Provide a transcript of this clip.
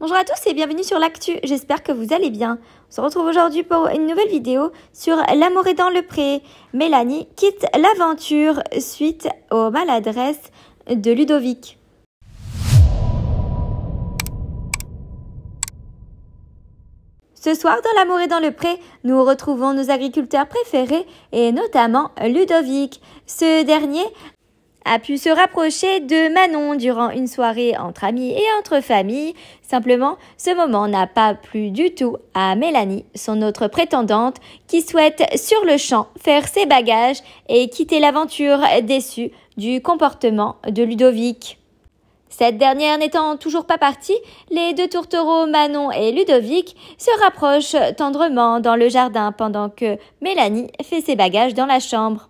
Bonjour à tous et bienvenue sur l'actu, j'espère que vous allez bien. On se retrouve aujourd'hui pour une nouvelle vidéo sur l'amour est dans le pré. Mélanie quitte l'aventure suite aux maladresses de Ludovic. Ce soir, dans l'amour et dans le pré, nous retrouvons nos agriculteurs préférés et notamment Ludovic. Ce dernier a pu se rapprocher de Manon durant une soirée entre amis et entre familles. Simplement, ce moment n'a pas plu du tout à Mélanie, son autre prétendante, qui souhaite sur le champ faire ses bagages et quitter l'aventure déçue du comportement de Ludovic. Cette dernière n'étant toujours pas partie, les deux tourtereaux Manon et Ludovic se rapprochent tendrement dans le jardin pendant que Mélanie fait ses bagages dans la chambre.